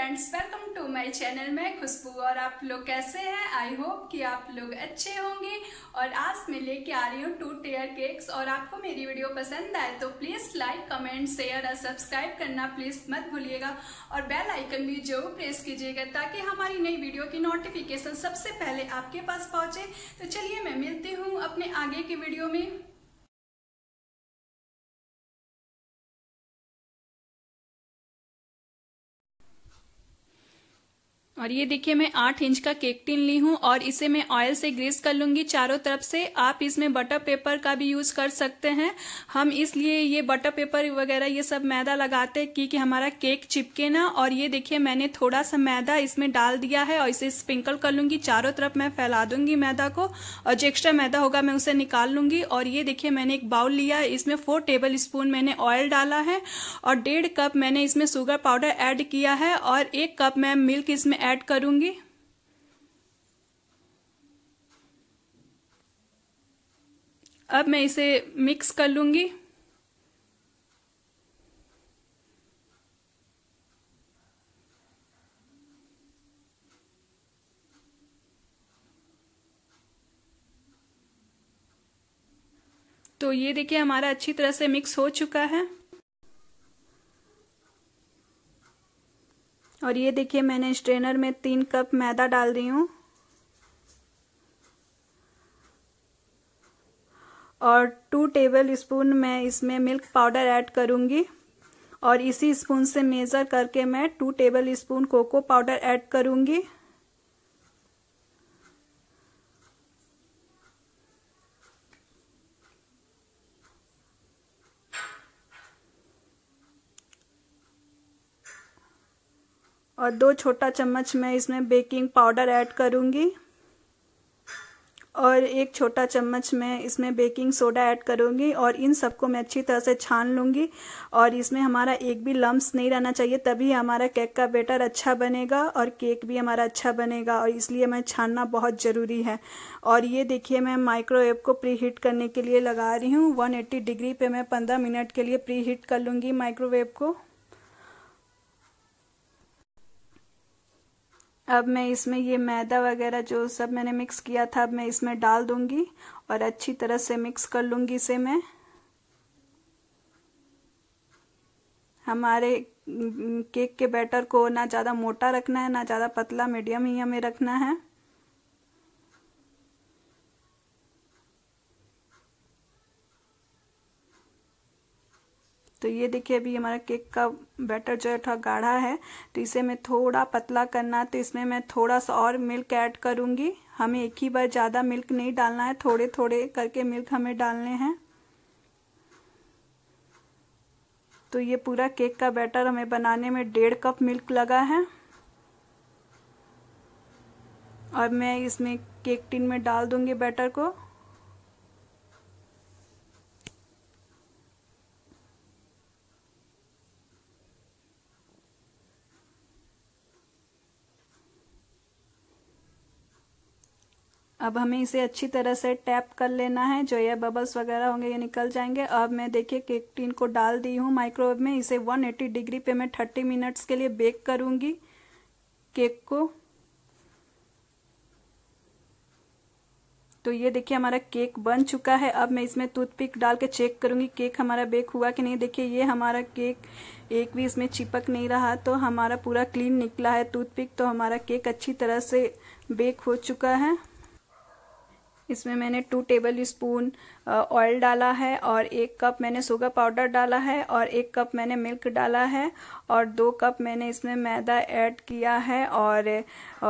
friends welcome to my channel मैं खुशबू और आप लोग कैसे हैं आई होप कि आप लोग अच्छे होंगे और आज मैं लेके आ रही हूँ टू टेयर केक्स और आपको मेरी वीडियो पसंद आए तो प्लीज़ लाइक कमेंट शेयर और सब्सक्राइब करना प्लीज़ मत भूलिएगा और बेल आइकन भी जरूर प्रेस कीजिएगा ताकि हमारी नई वीडियो की नोटिफिकेशन सबसे पहले आपके पास पहुँचे तो चलिए मैं मिलती हूँ अपने आगे की वीडियो में और ये देखिए मैं आठ इंच का केक टिन ली हूँ और इसे मैं ऑयल से ग्रीस कर लूंगी चारों तरफ से आप इसमें बटर पेपर का भी यूज कर सकते हैं हम इसलिए ये बटर पेपर वगैरह ये सब मैदा लगाते हैं कि हमारा केक चिपके ना और ये देखिए मैंने थोड़ा सा मैदा इसमें डाल दिया है और इसे स्प्रिंकल कर लूंगी चारों तरफ मैं फैला दूंगी मैदा को और जो एक्स्ट्रा मैदा होगा मैं उसे निकाल लूंगी और ये देखिये मैंने एक बाउल लिया इसमें फोर टेबल स्पून मैंने ऑयल डाला है और डेढ़ कप मैंने इसमें शुगर पाउडर एड किया है और एक कप मैं मिल्क इसमें ऐड करूँगी अब मैं इसे मिक्स कर लूंगी तो ये देखिए हमारा अच्छी तरह से मिक्स हो चुका है और ये देखिए मैंने स्ट्रेनर में तीन कप मैदा डाल दी हूँ और टू टेबल स्पून मैं इसमें मिल्क पाउडर ऐड करूँगी और इसी स्पून से मेज़र करके मैं two tablespoon cocoa powder add करूँगी और दो छोटा चम्मच मैं इसमें बेकिंग पाउडर ऐड करूँगी और एक छोटा चम्मच मैं इसमें बेकिंग सोडा ऐड करूंगी और इन सबको मैं अच्छी तरह से छान लूँगी और इसमें हमारा एक भी लम्ब नहीं रहना चाहिए तभी हमारा केक का बेटर अच्छा बनेगा और केक भी हमारा अच्छा बनेगा और इसलिए मैं छानना बहुत ज़रूरी है और ये देखिए मैं माइक्रोवेव को प्री हीट करने के लिए लगा रही हूँ वन डिग्री पर मैं पंद्रह मिनट के लिए प्री हीट कर लूँगी माइक्रोवेव को अब मैं इसमें ये मैदा वगैरह जो सब मैंने मिक्स किया था अब मैं इसमें डाल दूंगी और अच्छी तरह से मिक्स कर लूंगी इसे मैं हमारे केक के बैटर को ना ज़्यादा मोटा रखना है ना ज़्यादा पतला मीडियम ही हमें रखना है तो ये देखिए अभी हमारा केक का बैटर जो है थोड़ा गाढ़ा है तो इसे मैं थोड़ा पतला करना तो इसमें मैं थोड़ा सा और मिल्क ऐड करूँगी हमें एक ही बार ज़्यादा मिल्क नहीं डालना है थोड़े थोड़े करके मिल्क हमें डालने हैं तो ये पूरा केक का बैटर हमें बनाने में डेढ़ कप मिल्क लगा है और मैं इसमें केक टिन में डाल दूंगी बैटर को अब हमें इसे अच्छी तरह से टैप कर लेना है जो ये बबल्स वगैरह होंगे ये निकल जाएंगे अब मैं देखिए केक टीन को डाल दी हूँ माइक्रोवेव में इसे 180 डिग्री पे मैं 30 मिनट्स के लिए बेक करूंगी केक को तो ये देखिए हमारा केक बन चुका है अब मैं इसमें टूथपिक डाल के चेक करूंगी केक हमारा बेक हुआ कि नहीं देखिए ये हमारा केक एक भी इसमें चिपक नहीं रहा तो हमारा पूरा क्लीन निकला है टूथपिक तो हमारा केक अच्छी तरह से बेक हो चुका है इसमें मैंने टू टेबल स्पून ऑयल डाला है और एक कप मैंने शुगर पाउडर डाला है और एक कप मैंने मिल्क डाला है और दो कप मैंने इसमें मैदा ऐड किया है और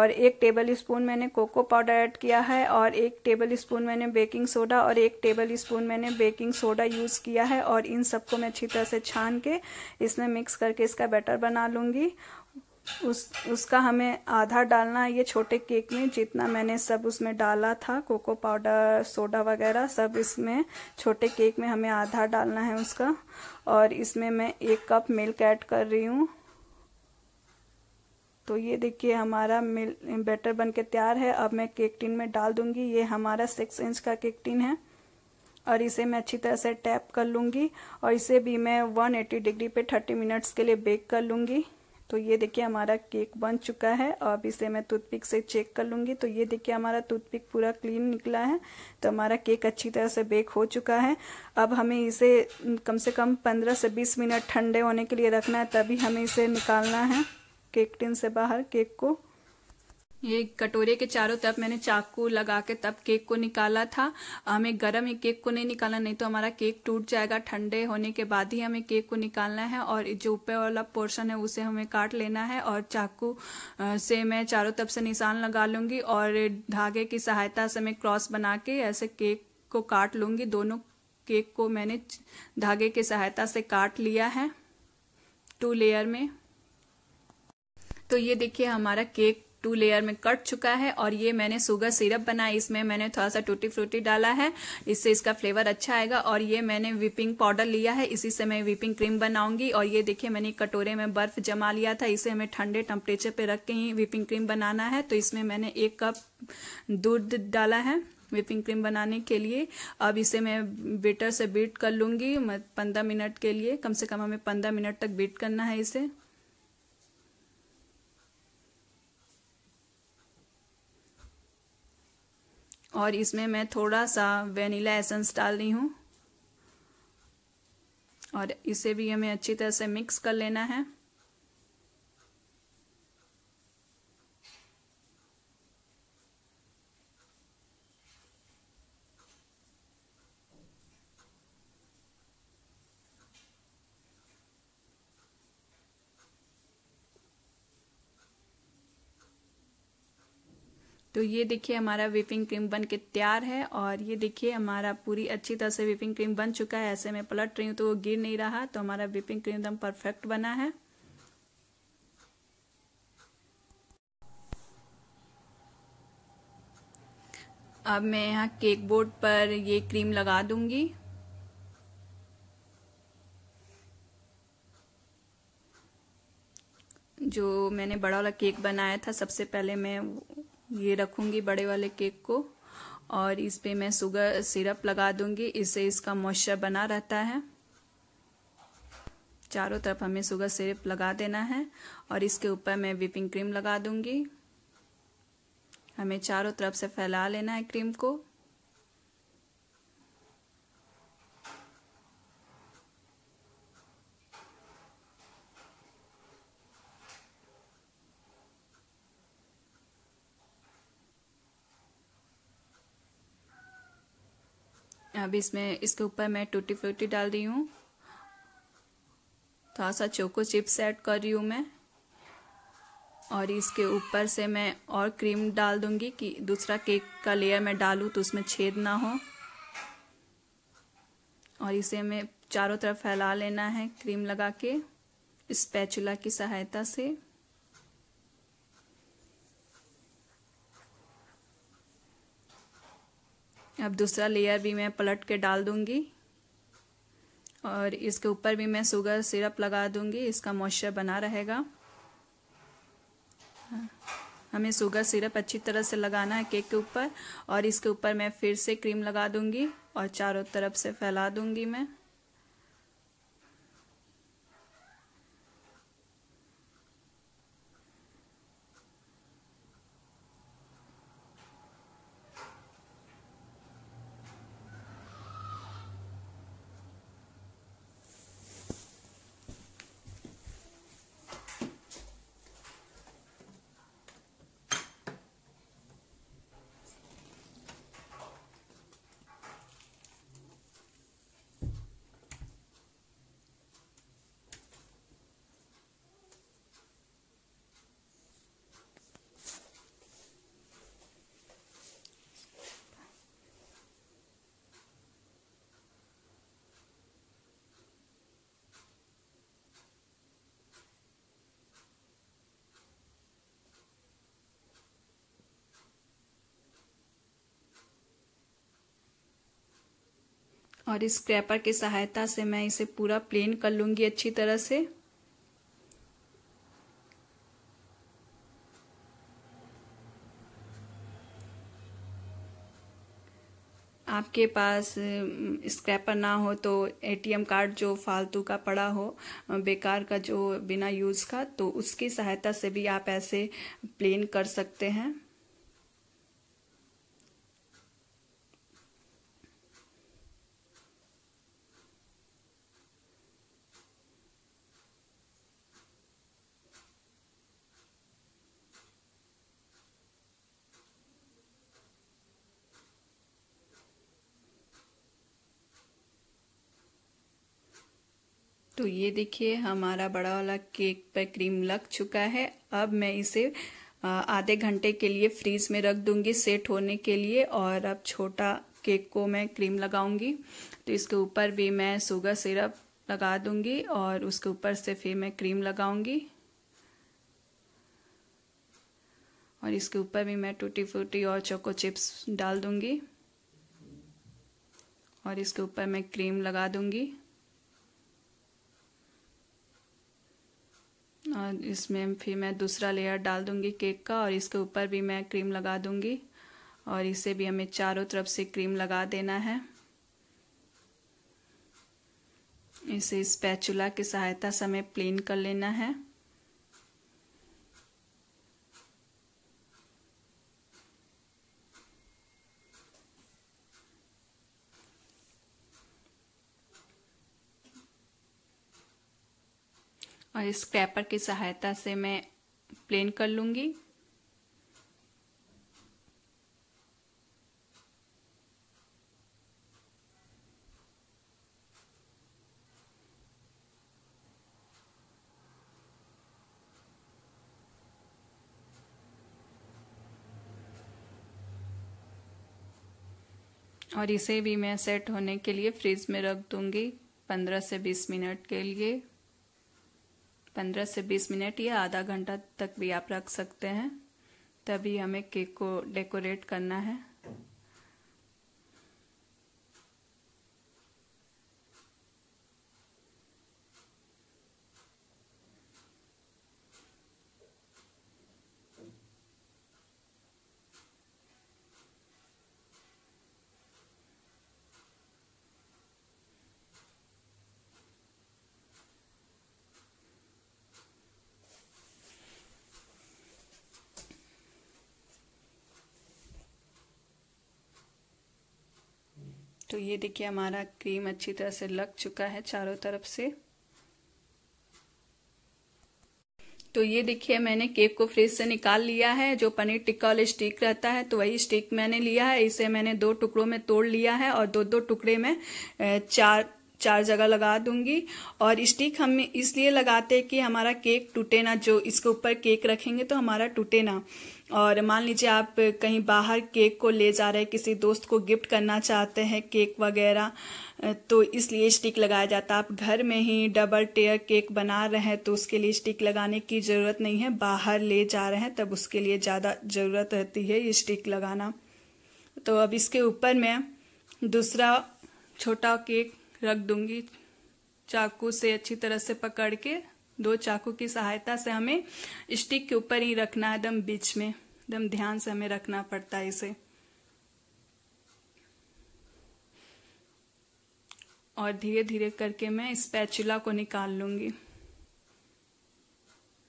और एक टेबल स्पून मैंने कोको पाउडर ऐड किया है और एक टेबल स्पून मैंने बेकिंग सोडा और एक टेबल स्पून मैंने बेकिंग सोडा यूज़ किया है और इन सबको मैं अच्छी तरह से छान के इसमें मिक्स करके इसका बैटर बना लूँगी उस उसका हमें आधा डालना है ये छोटे केक में जितना मैंने सब उसमें डाला था कोको पाउडर सोडा वगैरह सब इसमें छोटे केक में हमें आधा डालना है उसका और इसमें मैं एक कप मिल्क ऐड कर रही हूँ तो ये देखिए हमारा मिल बैटर बन के तैयार है अब मैं केक टिन में डाल दूंगी ये हमारा सिक्स इंच का केक टिन है और इसे मैं अच्छी तरह से टैप कर लूंगी और इसे भी मैं 180 डिग्री पे 30 मिनट्स के लिए बेक कर लूंगी तो ये देखिए हमारा केक बन चुका है अब इसे मैं टूथपिक से चेक कर लूँगी तो ये देखिए हमारा टूथपिक पूरा क्लीन निकला है तो हमारा केक अच्छी तरह से बेक हो चुका है अब हमें इसे कम से कम पंद्रह से बीस मिनट ठंडे होने के लिए रखना है तभी हमें इसे निकालना है केक टिन से बाहर केक को ये कटोरे के चारों तरफ मैंने चाकू लगा के तब केक को निकाला था हमें गर्म ही केक को नहीं निकालना नहीं तो हमारा केक टूट जाएगा ठंडे होने के बाद ही हमें केक को निकालना है और जो ऊपर वाला पोर्शन है उसे हमें काट लेना है और चाकू से मैं चारों तरफ से निशान लगा लूंगी और धागे की सहायता से मैं क्रॉस बना के ऐसे केक को काट लूंगी दोनों केक को मैंने धागे की सहायता से काट लिया है टू लेयर में तो ये देखिए हमारा केक टू लेयर में कट चुका है और ये मैंने शुगर सिरप बनाया इसमें मैंने थोड़ा सा टूटी फ्रूटी डाला है इससे इसका फ्लेवर अच्छा आएगा और ये मैंने व्हीपिंग पाउडर लिया है इसी से मैं व्हीपिंग क्रीम बनाऊंगी और ये देखिए मैंने कटोरे में बर्फ जमा लिया था इसे हमें ठंडे टेम्परेचर पर रख के ही व्हीपिंग क्रीम बनाना है तो इसमें मैंने एक कप दूध डाला है व्हीपिंग क्रीम बनाने के लिए अब इसे मैं बेटर से बीट कर लूँगी पंद्रह मिनट के लिए कम से कम हमें पंद्रह मिनट तक बीट करना है इसे और इसमें मैं थोड़ा सा वेनिला एसेंस डाल रही हूँ और इसे भी हमें अच्छी तरह से मिक्स कर लेना है तो ये देखिए हमारा विपिंग क्रीम बन के तैयार है और ये देखिए हमारा पूरी अच्छी तरह से विपिंग क्रीम बन चुका है ऐसे में पलट रही हूँ तो वो गिर नहीं रहा तो हमारा विपिंग क्रीम एकदम परफेक्ट बना है अब मैं यहाँ केक बोर्ड पर ये क्रीम लगा दूंगी जो मैंने बड़ा वाला केक बनाया था सबसे पहले मैं ये रखूंगी बड़े वाले केक को और इस पर मैं शुगर सिरप लगा दूंगी इससे इसका मॉइस्चर बना रहता है चारों तरफ हमें शुगर सिरप लगा देना है और इसके ऊपर मैं विपिंग क्रीम लगा दूंगी हमें चारों तरफ से फैला लेना है क्रीम को अब इसमें इसके ऊपर मैं टूटी फ्रूटी डाल रही हूँ थोड़ा सा चोको चिप्स ऐड कर रही हूँ मैं और इसके ऊपर से मैं और क्रीम डाल दूंगी कि दूसरा केक का लेयर मैं डालूँ तो उसमें छेद ना हो और इसे मैं चारों तरफ फैला लेना है क्रीम लगा के स्पैचुला की सहायता से अब दूसरा लेयर भी मैं पलट के डाल दूंगी और इसके ऊपर भी मैं शुगर सिरप लगा दूंगी इसका मॉइस्चर बना रहेगा हाँ, हमें शुगर सिरप अच्छी तरह से लगाना है केक के ऊपर और इसके ऊपर मैं फिर से क्रीम लगा दूंगी और चारों तरफ से फैला दूंगी मैं और इस क्रैपर की सहायता से मैं इसे पूरा प्लेन कर लूंगी अच्छी तरह से आपके पास स्क्रैपर ना हो तो एटीएम कार्ड जो फालतू का पड़ा हो बेकार का जो बिना यूज़ का तो उसकी सहायता से भी आप ऐसे प्लेन कर सकते हैं तो ये देखिए हमारा बड़ा वाला केक पर क्रीम लग चुका है अब मैं इसे आधे घंटे के लिए फ्रीज में रख दूंगी सेट होने के लिए और अब छोटा केक को मैं क्रीम लगाऊंगी तो इसके ऊपर भी मैं सुगर सिरप लगा दूंगी और उसके ऊपर से फिर मैं क्रीम लगाऊंगी और इसके ऊपर भी मैं टूटी फूटी और चोको चिप्स डाल दूंगी और इसके ऊपर मैं क्रीम लगा दूंगी और इसमें फिर मैं दूसरा लेयर डाल दूंगी केक का और इसके ऊपर भी मैं क्रीम लगा दूंगी और इसे भी हमें चारों तरफ से क्रीम लगा देना है इसे स्पैचुला की सहायता से हमें प्लेन कर लेना है और स्क्रैपर की सहायता से मैं प्लेन कर लूंगी और इसे भी मैं सेट होने के लिए फ्रिज में रख दूंगी 15 से 20 मिनट के लिए पंद्रह से बीस मिनट या आधा घंटा तक भी आप रख सकते हैं तभी हमें केक को डेकोरेट करना है तो ये देखिए हमारा क्रीम अच्छी तरह से लग चुका है चारों तरफ से तो ये देखिए मैंने केक को फ्रिज से निकाल लिया है जो पनीर टिक्का वाले स्टिक रहता है तो वही स्टिक मैंने लिया है इसे मैंने दो टुकड़ों में तोड़ लिया है और दो दो टुकड़े में चार चार जगह लगा दूंगी और स्टिक हम इसलिए लगाते हैं कि हमारा केक टूटे ना जो इसके ऊपर केक रखेंगे तो हमारा टूटे ना और मान लीजिए आप कहीं बाहर केक को ले जा रहे हैं किसी दोस्त को गिफ्ट करना चाहते हैं केक वगैरह तो इसलिए स्टिक लगाया जाता है आप घर में ही डबल टेयर केक बना रहे हैं तो उसके लिए स्टिक लगाने की ज़रूरत नहीं है बाहर ले जा रहे हैं तब उसके लिए ज़्यादा ज़रूरत रहती है ये स्टिक लगाना तो अब इसके ऊपर मैं दूसरा छोटा केक रख दूंगी चाकू से अच्छी तरह से पकड़ के दो चाकू की सहायता से हमें स्टिक के ऊपर ही रखना है एकदम बीच में एकदम ध्यान से हमें रखना पड़ता है इसे और धीरे धीरे करके मैं इस पैचुला को निकाल लूंगी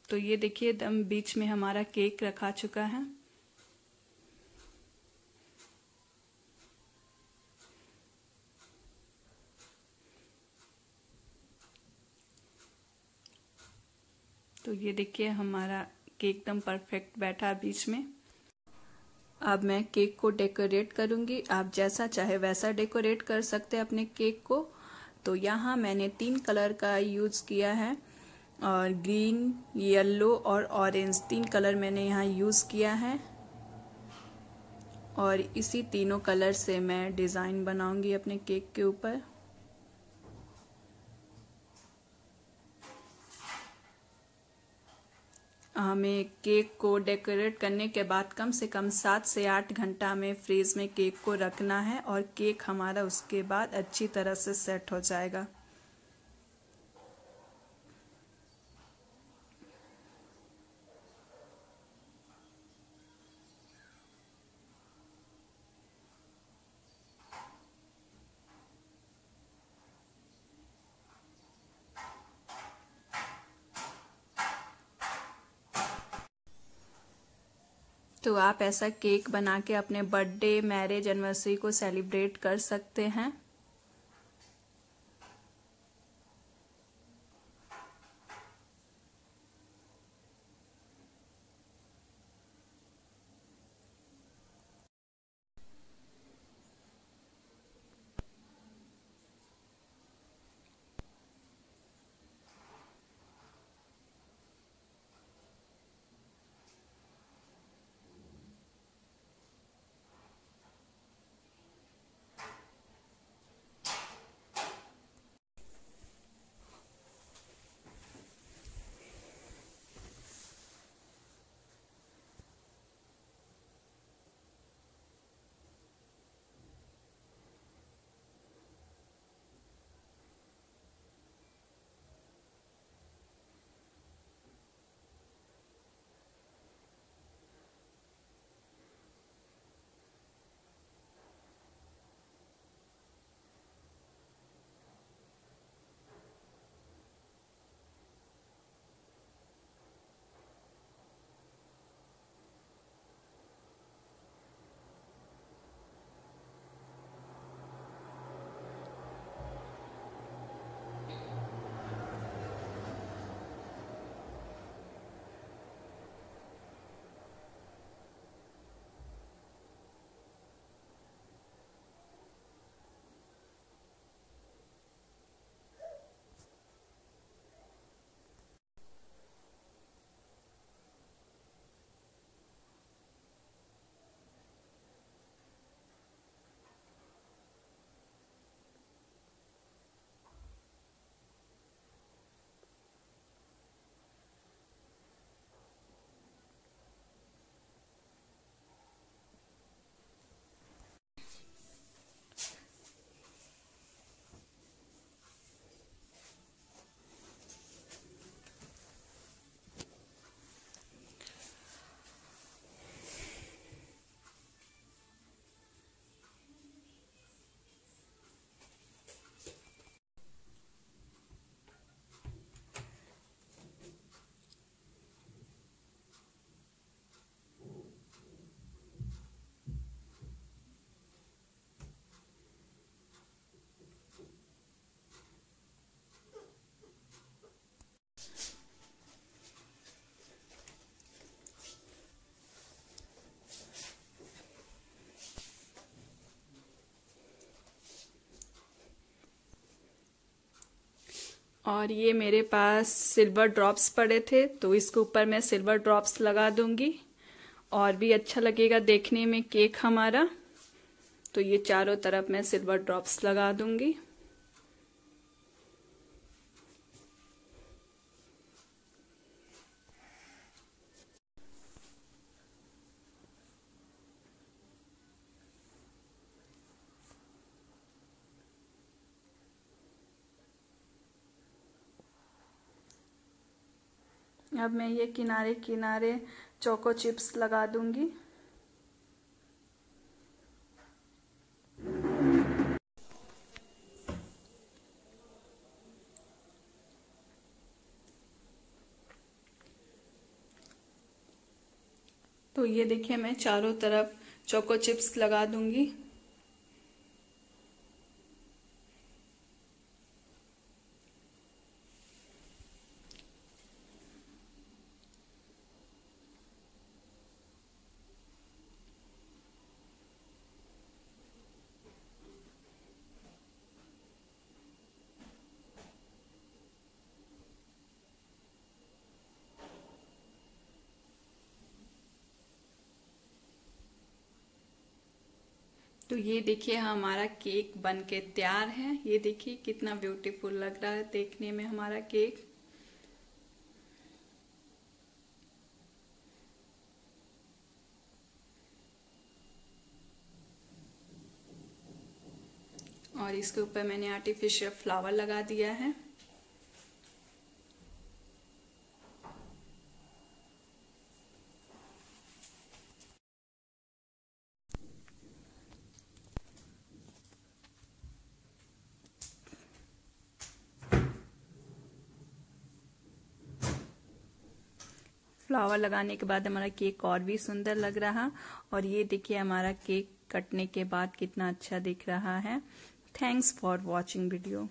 तो ये देखिए एकदम बीच में हमारा केक रखा चुका है तो ये देखिए हमारा केक एकदम परफेक्ट बैठा बीच में अब मैं केक को डेकोरेट करूंगी आप जैसा चाहे वैसा डेकोरेट कर सकते हैं अपने केक को तो यहाँ मैंने तीन कलर का यूज़ किया है और ग्रीन येलो और ऑरेंज तीन कलर मैंने यहाँ यूज़ किया है और इसी तीनों कलर से मैं डिज़ाइन बनाऊंगी अपने केक के ऊपर हमें केक को डेकोरेट करने के बाद कम से कम सात से आठ घंटा में फ्रीज में केक को रखना है और केक हमारा उसके बाद अच्छी तरह से सेट हो जाएगा तो आप ऐसा केक बना के अपने बर्थडे मैरिज एनिवर्सरी को सेलिब्रेट कर सकते हैं और ये मेरे पास सिल्वर ड्रॉप्स पड़े थे तो इसके ऊपर मैं सिल्वर ड्रॉप्स लगा दूंगी और भी अच्छा लगेगा देखने में केक हमारा तो ये चारों तरफ मैं सिल्वर ड्रॉप्स लगा दूंगी अब मैं ये किनारे किनारे चोको चिप्स लगा दूंगी तो ये देखिए मैं चारों तरफ चोको चिप्स लगा दूंगी तो ये देखिए हमारा केक बन के तैयार है ये देखिए कितना ब्यूटीफुल लग रहा है देखने में हमारा केक और इसके ऊपर मैंने आर्टिफिशियल फ्लावर लगा दिया है फ्लावर लगाने के बाद हमारा केक और भी सुंदर लग रहा और ये देखिए हमारा केक कटने के बाद कितना अच्छा दिख रहा है थैंक्स फॉर वॉचिंग वीडियो